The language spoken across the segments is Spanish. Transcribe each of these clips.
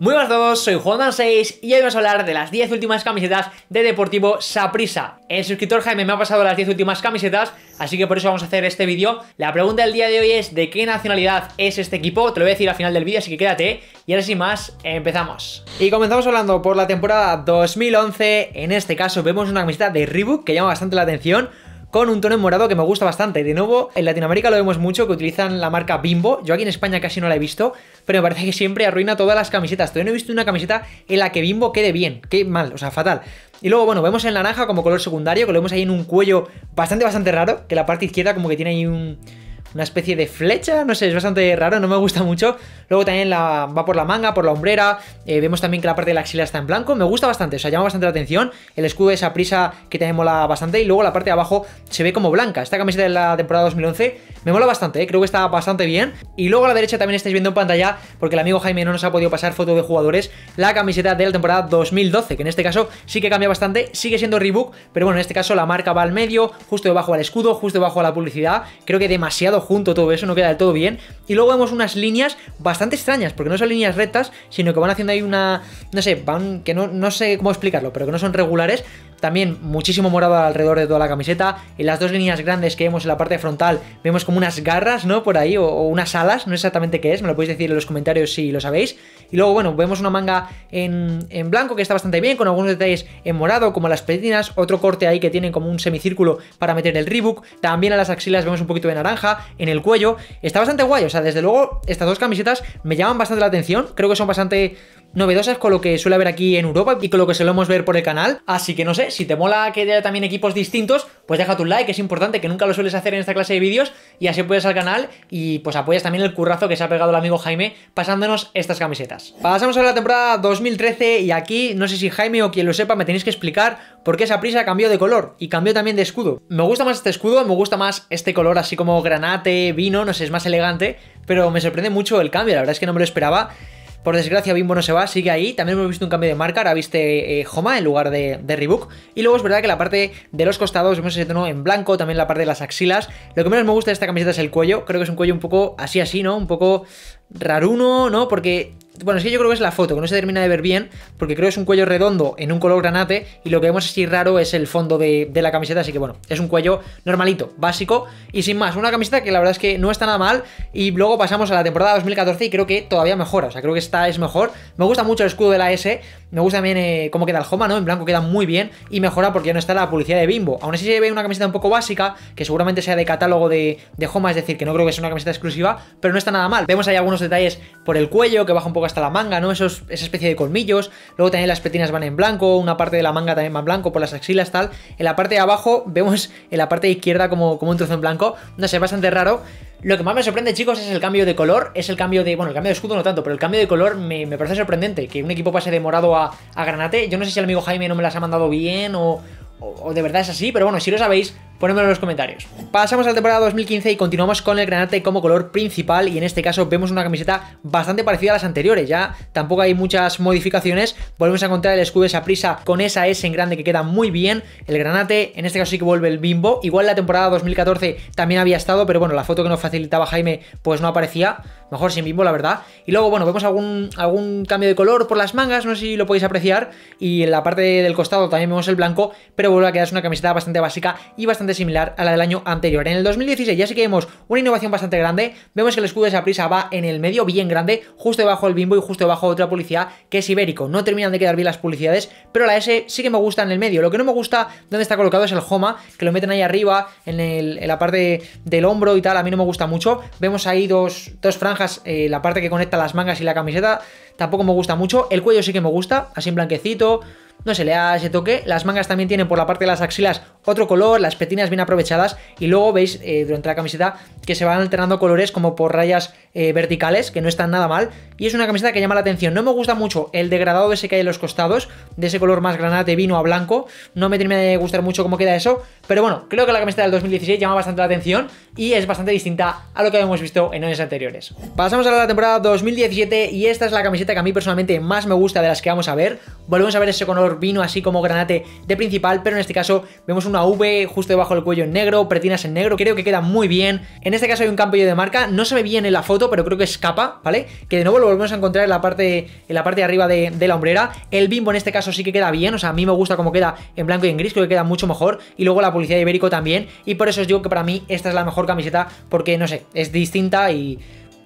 Muy buenas a todos, soy Juan6 y hoy vamos a hablar de las 10 últimas camisetas de Deportivo Saprisa. El suscriptor Jaime me ha pasado las 10 últimas camisetas, así que por eso vamos a hacer este vídeo. La pregunta del día de hoy es ¿de qué nacionalidad es este equipo? Te lo voy a decir al final del vídeo, así que quédate. Y ahora sin más, empezamos. Y comenzamos hablando por la temporada 2011. En este caso vemos una camiseta de Reebok que llama bastante la atención con un tono en morado que me gusta bastante. De nuevo, en Latinoamérica lo vemos mucho, que utilizan la marca Bimbo. Yo aquí en España casi no la he visto, pero me parece que siempre arruina todas las camisetas. Todavía no he visto una camiseta en la que Bimbo quede bien. Qué mal, o sea, fatal. Y luego, bueno, vemos el naranja como color secundario, que lo vemos ahí en un cuello bastante, bastante raro, que la parte izquierda como que tiene ahí un una especie de flecha, no sé, es bastante raro, no me gusta mucho. Luego también la, va por la manga, por la hombrera, eh, vemos también que la parte de la axila está en blanco, me gusta bastante, o sea, llama bastante la atención. El escudo de esa prisa que también mola bastante y luego la parte de abajo se ve como blanca. Esta camiseta de la temporada 2011 me mola bastante, eh, creo que está bastante bien. Y luego a la derecha también estáis viendo en pantalla, porque el amigo Jaime no nos ha podido pasar foto de jugadores, la camiseta de la temporada 2012, que en este caso sí que cambia bastante, sigue siendo rebook. pero bueno, en este caso la marca va al medio, justo debajo al escudo, justo debajo a la publicidad, creo que demasiado junto todo eso, no queda del todo bien. Y luego vemos unas líneas bastante extrañas, porque no son líneas rectas, sino que van haciendo ahí una, no sé, van, que no, no sé cómo explicarlo, pero que no son regulares también muchísimo morado alrededor de toda la camiseta. En las dos líneas grandes que vemos en la parte frontal vemos como unas garras, ¿no? Por ahí, o, unas alas, no sé exactamente qué es, me lo podéis decir en los comentarios si lo sabéis. Y luego, bueno, vemos una manga en, blanco que está bastante bien, con algunos detalles en morado, como las pelinas. otro corte ahí que tiene como un semicírculo para meter el rebook. También a las axilas vemos un poquito de naranja, en el cuello. Está bastante guay, o sea, desde luego estas dos camisetas me llaman bastante la atención, creo que son bastante novedosas con lo que suele haber aquí en Europa y con lo que solemos ver por el canal. Así que no sé, si te mola que haya también equipos distintos, pues deja tu like, es importante, que nunca lo sueles hacer en esta clase de vídeos y así puedes al canal y pues apoyas también el currazo que se ha pegado el amigo Jaime pasándonos estas camisetas. Pasamos a la temporada 2013 y aquí, no sé si Jaime o quien lo sepa, me tenéis que explicar por qué esa prisa cambió de color y cambió también de escudo. Me gusta más este escudo, me gusta más este color así como granate, vino, no sé, es más elegante, pero me sorprende mucho el cambio, la verdad es que no me lo esperaba por desgracia, Bimbo no se va, sigue ahí. También hemos visto un cambio de marca, ahora viste Joma eh, en lugar de, de Reebok. Y luego es verdad que la parte de los costados vemos ese tono en blanco, también la parte de las axilas. Lo que menos me gusta de esta camiseta es el cuello. Creo que es un cuello un poco así así, ¿no? Un poco raruno, ¿no? Porque bueno, es que yo creo que es la foto, que no se termina de ver bien, porque creo que es un cuello redondo en un color granate y lo que vemos así raro es el fondo de, la camiseta, así que bueno, es un cuello normalito, básico y sin más. Una camiseta que la verdad es que no está nada mal y luego pasamos a la temporada 2014 y creo que todavía mejora, o sea, creo que esta es mejor. Me gusta mucho el escudo de la S, me gusta también eh, cómo queda el Homa, ¿no? En blanco queda muy bien y mejora porque no está la publicidad de Bimbo. Aún así se ve una camiseta un poco básica, que seguramente sea de catálogo de, de Homa, es decir, que no creo que sea una camiseta exclusiva, pero no está nada mal. Vemos ahí algunos detalles por el cuello, que baja un poco hasta la manga, ¿no? esa especie de colmillos. Luego también las petinas van en blanco, una parte de la manga también va en blanco por las axilas, tal. En la parte de abajo vemos en la parte izquierda como, un trozo en blanco. No sé, bastante raro. Lo que más me sorprende, chicos, es el cambio de color. Es el cambio de. Bueno, el cambio de escudo no tanto, pero el cambio de color me, parece sorprendente. Que un equipo pase de morado a, granate. Yo no sé si el amigo Jaime no me las ha mandado bien o de verdad es así, pero bueno, si lo sabéis, ponedmelo en los comentarios. Pasamos a la temporada 2015 y continuamos con el granate como color principal y en este caso vemos una camiseta bastante parecida a las anteriores, ya tampoco hay muchas modificaciones, volvemos a encontrar el escudo esa prisa con esa S en grande que queda muy bien, el granate, en este caso sí que vuelve el bimbo, igual la temporada 2014 también había estado, pero bueno, la foto que nos facilitaba Jaime pues no aparecía, mejor sin bimbo la verdad, y luego bueno, vemos algún, algún cambio de color por las mangas, no sé si lo podéis apreciar, y en la parte del costado también vemos el blanco, pero vuelve a es una camiseta bastante básica y bastante similar a la del año anterior. En el 2016 ya sí que vemos una innovación bastante grande, vemos que el escudo de esa prisa va en el medio bien grande, justo debajo del bimbo y justo debajo de otra publicidad que es ibérico. No terminan de quedar bien las publicidades, pero la S sí que me gusta en el medio. Lo que no me gusta donde está colocado es el Homa, que lo meten ahí arriba, en, la parte del hombro y tal, a mí no me gusta mucho. Vemos ahí dos, franjas, eh, la parte que conecta las mangas y la camiseta, tampoco me gusta mucho. El cuello sí que me gusta, así en blanquecito, no se le ese toque. Las mangas también tienen por la parte de las axilas otro color, las petinas bien aprovechadas y luego veis eh, durante la camiseta que se van alternando colores como por rayas eh, verticales, que no están nada mal. Y es una camiseta que llama la atención. No me gusta mucho el degradado ese que hay en los costados, de ese color más granate vino a blanco. No me termina de gustar mucho cómo queda eso, pero bueno, creo que la camiseta del 2016 llama bastante la atención y es bastante distinta a lo que habíamos visto en años anteriores. Pasamos a la temporada 2017 y esta es la camiseta que a mí personalmente más me gusta de las que vamos a ver volvemos a ver ese color vino así como granate de principal, pero en este caso vemos una V justo debajo del cuello en negro, pretinas en negro, creo que queda muy bien. En este caso hay un cambio de marca, no se ve bien en la foto, pero creo que escapa, ¿vale? Que de nuevo lo volvemos a encontrar en la parte, en la parte de arriba de, la hombrera. El bimbo en este caso sí que queda bien, o sea, a mí me gusta cómo queda en blanco y en gris, creo que queda mucho mejor. Y luego la policía ibérico también, y por eso os digo que para mí esta es la mejor camiseta, porque no sé, es distinta y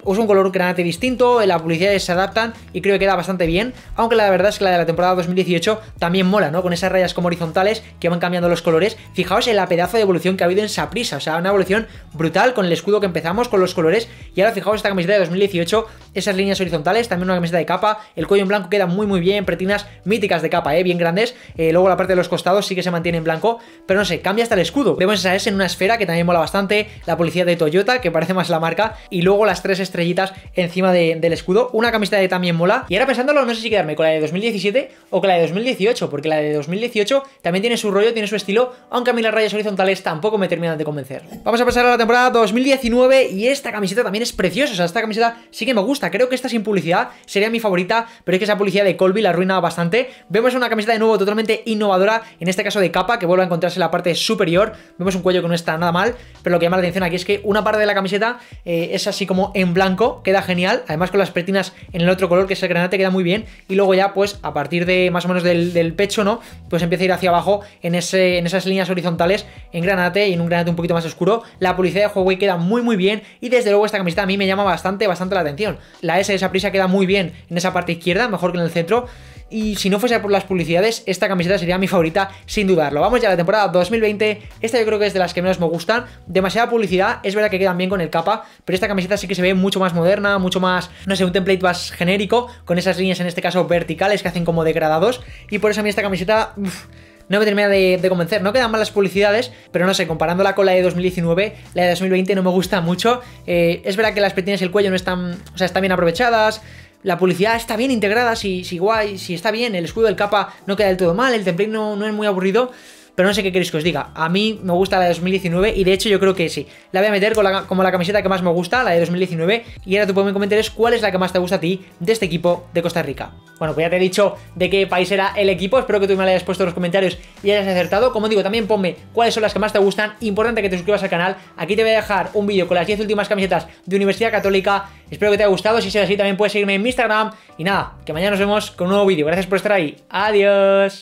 usa un color granate distinto, en la publicidad se adaptan y creo que queda bastante bien, aunque la verdad es que la de la temporada 2018 también mola, ¿no? Con esas rayas como horizontales que van cambiando los colores. Fijaos en la pedazo de evolución que ha habido en Saprisa, o sea, una evolución brutal con el escudo que empezamos, con los colores, y ahora fijaos esta camiseta de 2018, esas líneas horizontales, también una camiseta de capa, el cuello en blanco queda muy muy bien, pretinas míticas de capa, ¿eh? Bien grandes, eh, luego la parte de los costados sí que se mantiene en blanco, pero no sé, cambia hasta el escudo. Vemos esa es en una esfera que también mola bastante, la publicidad de Toyota, que parece más la marca, y luego las tres estrellitas encima del escudo. Una camiseta de también mola. Y ahora pensándolo, no sé si quedarme con la de 2017 o con la de 2018, porque la de 2018 también tiene su rollo, tiene su estilo, aunque a mí las rayas horizontales tampoco me terminan de convencer. Vamos a pasar a la temporada 2019 y esta camiseta también es preciosa. O sea, esta camiseta sí que me gusta. Creo que esta sin publicidad sería mi favorita, pero es que esa publicidad de Colby la arruina bastante. Vemos una camiseta de nuevo totalmente innovadora, en este caso de capa, que vuelve a encontrarse en la parte superior. Vemos un cuello que no está nada mal, pero lo que llama la atención aquí es que una parte de la camiseta eh, es así como en blanco queda genial. Además con las pretinas en el otro color, que es el granate, queda muy bien. Y luego ya, pues, a partir de más o menos del, pecho, ¿no? Pues empieza a ir hacia abajo en, ese, en esas líneas horizontales en granate y en un granate un poquito más oscuro. La publicidad de Huawei queda muy, muy bien. Y desde luego esta camiseta a mí me llama bastante, bastante la atención. La S de esa prisa queda muy bien en esa parte izquierda, mejor que en el centro. Y si no fuese por las publicidades, esta camiseta sería mi favorita, sin dudarlo. Vamos ya a la temporada 2020. Esta yo creo que es de las que menos me gustan. Demasiada publicidad, es verdad que quedan bien con el capa, pero esta camiseta sí que se ve mucho más moderna, mucho más, no sé, un template más genérico, con esas líneas en este caso verticales que hacen como degradados. Y por eso a mí esta camiseta... Uff, no me termina de, convencer. No quedan mal las publicidades, pero no sé, comparándola con la de 2019, la de 2020 no me gusta mucho. Eh, es verdad que las pretinas y el cuello no están, o sea, están bien aprovechadas, la publicidad está bien integrada, si, si guay, si está bien, el escudo del capa no queda del todo mal, el template no, no es muy aburrido pero no sé qué queréis que os diga. A mí me gusta la de 2019 y de hecho yo creo que sí. La voy a meter como la camiseta que más me gusta, la de 2019. Y ahora tú ponme en comentarios cuál es la que más te gusta a ti de este equipo de Costa Rica. Bueno, pues ya te he dicho de qué país era el equipo. Espero que tú me la hayas puesto en los comentarios y hayas acertado. Como digo, también ponme cuáles son las que más te gustan. Importante que te suscribas al canal. Aquí te voy a dejar un vídeo con las 10 últimas camisetas de Universidad Católica. Espero que te haya gustado. Si es así, también puedes seguirme en Instagram. Y nada, que mañana nos vemos con un nuevo vídeo. Gracias por estar ahí. Adiós.